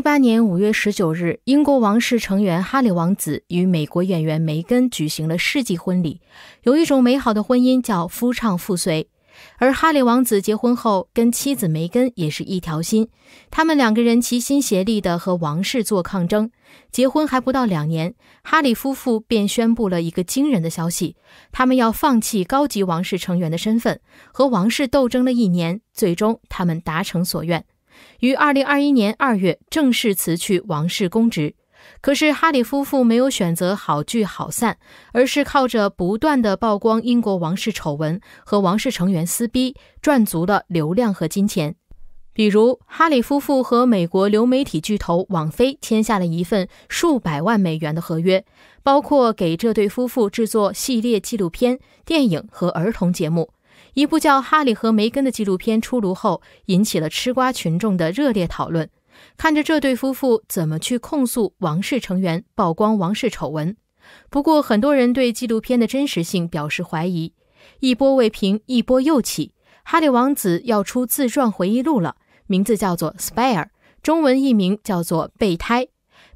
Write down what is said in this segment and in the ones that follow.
一八年五月十九日，英国王室成员哈里王子与美国演员梅根举行了世纪婚礼。有一种美好的婚姻叫夫唱妇随，而哈里王子结婚后跟妻子梅根也是一条心。他们两个人齐心协力地和王室做抗争。结婚还不到两年，哈里夫妇便宣布了一个惊人的消息：他们要放弃高级王室成员的身份。和王室斗争了一年，最终他们达成所愿。于二零二一年二月正式辞去王室公职，可是哈里夫妇没有选择好聚好散，而是靠着不断的曝光英国王室丑闻和王室成员撕逼，赚足了流量和金钱。比如，哈里夫妇和美国流媒体巨头网飞签下了一份数百万美元的合约，包括给这对夫妇制作系列纪录片、电影和儿童节目。一部叫《哈利和梅根》的纪录片出炉后，引起了吃瓜群众的热烈讨论。看着这对夫妇怎么去控诉王室成员，曝光王室丑闻。不过，很多人对纪录片的真实性表示怀疑。一波未平，一波又起。哈利王子要出自传回忆录了，名字叫做《Spare》，中文译名叫做《备胎》。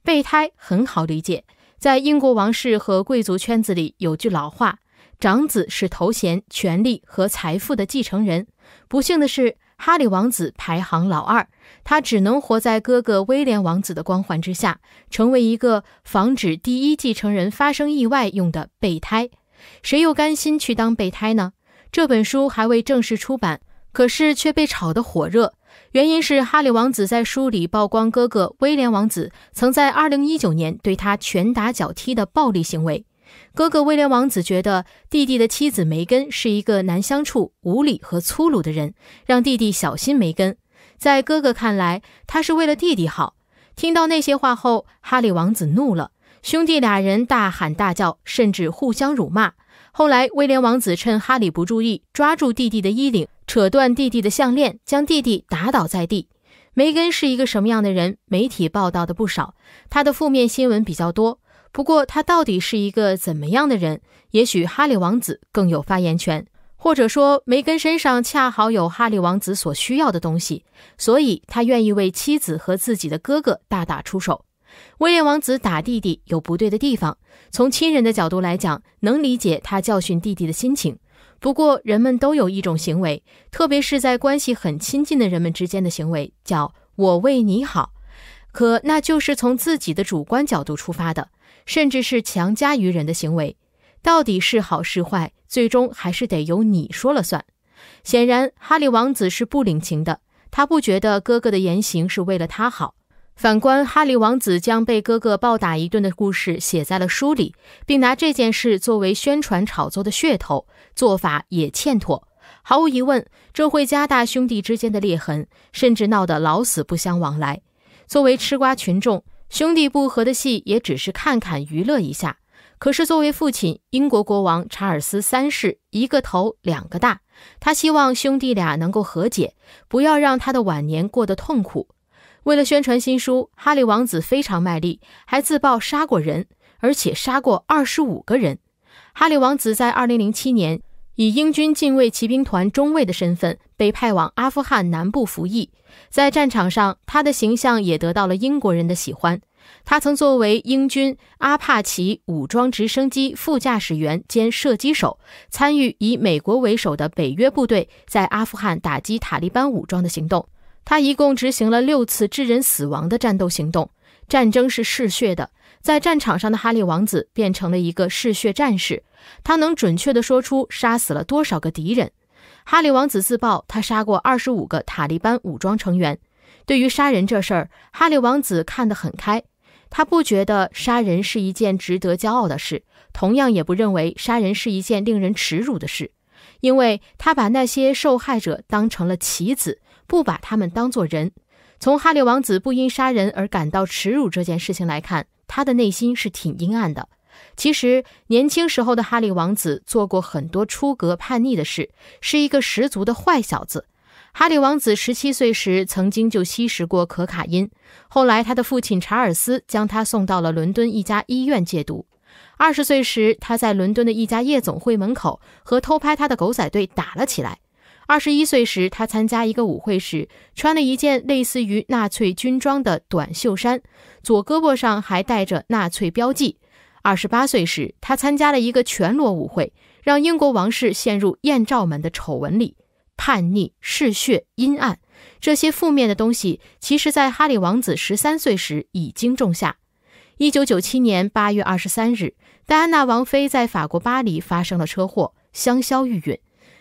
备胎很好理解，在英国王室和贵族圈子里有句老话。长子是头衔、权力和财富的继承人。不幸的是，哈里王子排行老二，他只能活在哥哥威廉王子的光环之下，成为一个防止第一继承人发生意外用的备胎。谁又甘心去当备胎呢？这本书还未正式出版，可是却被炒得火热。原因是哈里王子在书里曝光哥哥威廉王子曾在2019年对他拳打脚踢的暴力行为。哥哥威廉王子觉得弟弟的妻子梅根是一个难相处、无理和粗鲁的人，让弟弟小心梅根。在哥哥看来，他是为了弟弟好。听到那些话后，哈利王子怒了，兄弟俩人大喊大叫，甚至互相辱骂。后来，威廉王子趁哈利不注意，抓住弟弟的衣领，扯断弟弟的项链，将弟弟打倒在地。梅根是一个什么样的人？媒体报道的不少，他的负面新闻比较多。不过，他到底是一个怎么样的人？也许哈利王子更有发言权，或者说梅根身上恰好有哈利王子所需要的东西，所以他愿意为妻子和自己的哥哥大打出手。威廉王子打弟弟有不对的地方，从亲人的角度来讲，能理解他教训弟弟的心情。不过，人们都有一种行为，特别是在关系很亲近的人们之间的行为，叫我为你好。可那就是从自己的主观角度出发的，甚至是强加于人的行为，到底是好是坏，最终还是得由你说了算。显然，哈利王子是不领情的，他不觉得哥哥的言行是为了他好。反观哈利王子将被哥哥暴打一顿的故事写在了书里，并拿这件事作为宣传炒作的噱头，做法也欠妥。毫无疑问，这会加大兄弟之间的裂痕，甚至闹得老死不相往来。作为吃瓜群众，兄弟不和的戏也只是看看娱乐一下。可是作为父亲，英国国王查尔斯三世一个头两个大，他希望兄弟俩能够和解，不要让他的晚年过得痛苦。为了宣传新书，哈利王子非常卖力，还自曝杀过人，而且杀过二十五个人。哈利王子在二零零七年。以英军禁卫骑兵团中尉的身份被派往阿富汗南部服役，在战场上，他的形象也得到了英国人的喜欢。他曾作为英军阿帕奇武装直升机副驾驶员兼射击手，参与以美国为首的北约部队在阿富汗打击塔利班武装的行动。他一共执行了六次致人死亡的战斗行动。战争是嗜血的。在战场上的哈利王子变成了一个嗜血战士，他能准确地说出杀死了多少个敌人。哈利王子自曝，他杀过二十五个塔利班武装成员。对于杀人这事儿，哈利王子看得很开，他不觉得杀人是一件值得骄傲的事，同样也不认为杀人是一件令人耻辱的事，因为他把那些受害者当成了棋子，不把他们当作人。从哈利王子不因杀人而感到耻辱这件事情来看。他的内心是挺阴暗的。其实，年轻时候的哈利王子做过很多出格叛逆的事，是一个十足的坏小子。哈利王子十七岁时曾经就吸食过可卡因，后来他的父亲查尔斯将他送到了伦敦一家医院戒毒。二十岁时，他在伦敦的一家夜总会门口和偷拍他的狗仔队打了起来。二十一岁时，他参加一个舞会时穿了一件类似于纳粹军装的短袖衫，左胳膊上还带着纳粹标记。二十八岁时，他参加了一个全裸舞会，让英国王室陷入艳照门的丑闻里。叛逆、嗜血、阴暗，这些负面的东西，其实，在哈里王子十三岁时已经种下。一九九七年八月二十三日，戴安娜王妃在法国巴黎发生了车祸，香消玉殒。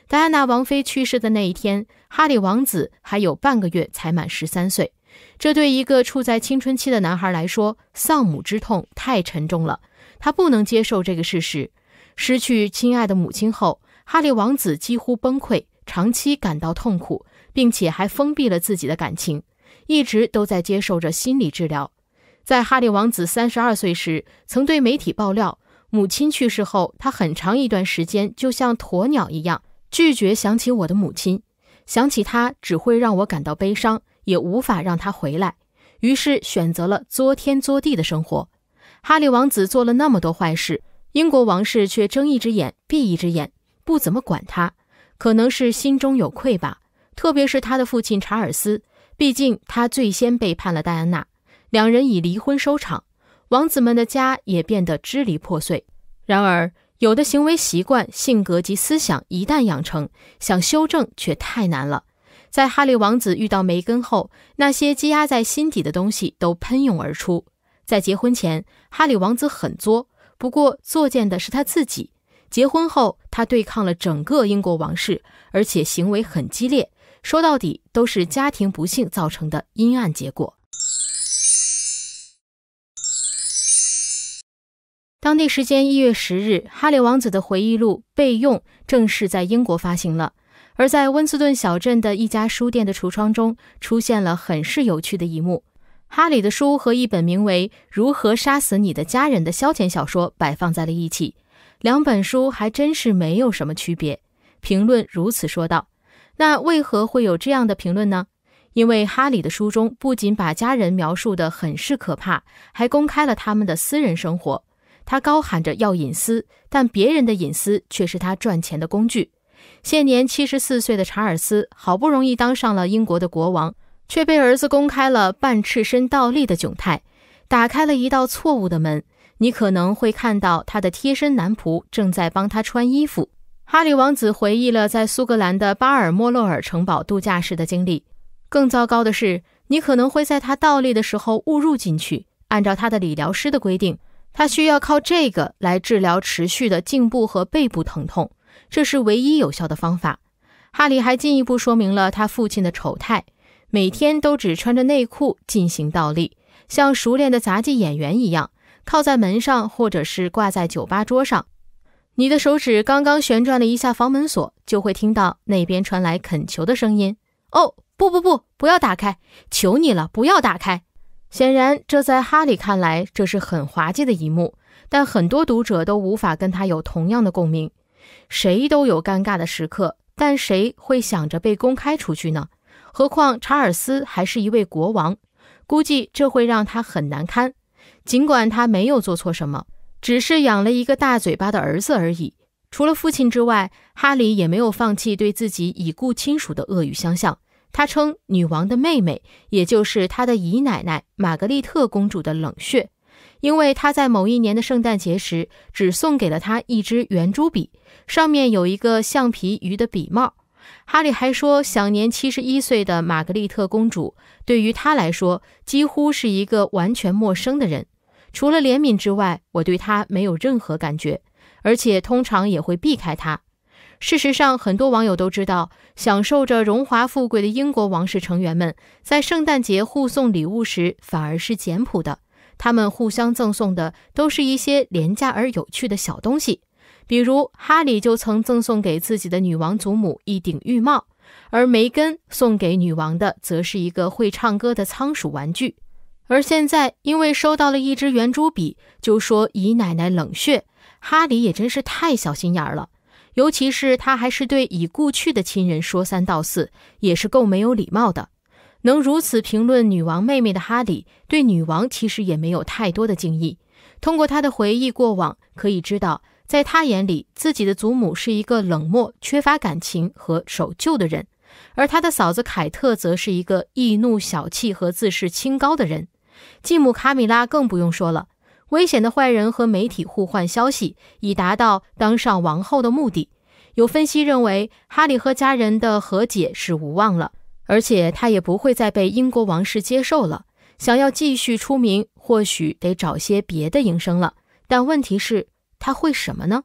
戴安娜王妃去世的那一天，哈里王子还有半个月才满十三岁。这对一个处在青春期的男孩来说，丧母之痛太沉重了。他不能接受这个事实。失去亲爱的母亲后，哈里王子几乎崩溃，长期感到痛苦，并且还封闭了自己的感情，一直都在接受着心理治疗。在哈里王子三十二岁时，曾对媒体爆料，母亲去世后，他很长一段时间就像鸵鸟一样。拒绝想起我的母亲，想起她只会让我感到悲伤，也无法让她回来，于是选择了作天作地的生活。哈利王子做了那么多坏事，英国王室却睁一只眼闭一只眼，不怎么管他，可能是心中有愧吧。特别是他的父亲查尔斯，毕竟他最先背叛了戴安娜，两人以离婚收场，王子们的家也变得支离破碎。然而，有的行为习惯、性格及思想一旦养成，想修正却太难了。在哈利王子遇到梅根后，那些积压在心底的东西都喷涌而出。在结婚前，哈利王子很作，不过作践的是他自己；结婚后，他对抗了整个英国王室，而且行为很激烈。说到底，都是家庭不幸造成的阴暗结果。当地时间一月十日，哈利王子的回忆录《备用》正式在英国发行了。而在温斯顿小镇的一家书店的橱窗中，出现了很是有趣的一幕：哈里的书和一本名为《如何杀死你的家人》的消遣小说摆放在了一起，两本书还真是没有什么区别。评论如此说道。那为何会有这样的评论呢？因为哈里的书中不仅把家人描述得很是可怕，还公开了他们的私人生活。他高喊着要隐私，但别人的隐私却是他赚钱的工具。现年七十四岁的查尔斯好不容易当上了英国的国王，却被儿子公开了半赤身倒立的窘态，打开了一道错误的门。你可能会看到他的贴身男仆正在帮他穿衣服。哈里王子回忆了在苏格兰的巴尔莫勒尔城堡度假时的经历。更糟糕的是，你可能会在他倒立的时候误入进去。按照他的理疗师的规定。他需要靠这个来治疗持续的颈部和背部疼痛，这是唯一有效的方法。哈里还进一步说明了他父亲的丑态：每天都只穿着内裤进行倒立，像熟练的杂技演员一样，靠在门上或者是挂在酒吧桌上。你的手指刚刚旋转了一下房门锁，就会听到那边传来恳求的声音：“哦，不不不，不要打开，求你了，不要打开。”显然，这在哈里看来这是很滑稽的一幕，但很多读者都无法跟他有同样的共鸣。谁都有尴尬的时刻，但谁会想着被公开出去呢？何况查尔斯还是一位国王，估计这会让他很难堪。尽管他没有做错什么，只是养了一个大嘴巴的儿子而已。除了父亲之外，哈里也没有放弃对自己已故亲属的恶语相向。他称女王的妹妹，也就是他的姨奶奶玛格丽特公主的冷血，因为他在某一年的圣诞节时只送给了她一支圆珠笔，上面有一个橡皮鱼的笔帽。哈利还说，享年七十一岁的玛格丽特公主对于他来说几乎是一个完全陌生的人，除了怜悯之外，我对她没有任何感觉，而且通常也会避开她。事实上，很多网友都知道，享受着荣华富贵的英国王室成员们，在圣诞节互送礼物时，反而是简朴的。他们互相赠送的都是一些廉价而有趣的小东西，比如哈里就曾赠送给自己的女王祖母一顶浴帽，而梅根送给女王的则是一个会唱歌的仓鼠玩具。而现在，因为收到了一支圆珠笔，就说姨奶奶冷血，哈里也真是太小心眼儿了。尤其是他还是对已故去的亲人说三道四，也是够没有礼貌的。能如此评论女王妹妹的哈里，对女王其实也没有太多的敬意。通过他的回忆过往，可以知道，在他眼里，自己的祖母是一个冷漠、缺乏感情和守旧的人，而他的嫂子凯特则是一个易怒、小气和自视清高的人，继母卡米拉更不用说了。危险的坏人和媒体互换消息，以达到当上王后的目的。有分析认为，哈利和家人的和解是无望了，而且他也不会再被英国王室接受了。想要继续出名，或许得找些别的营生了。但问题是，他会什么呢？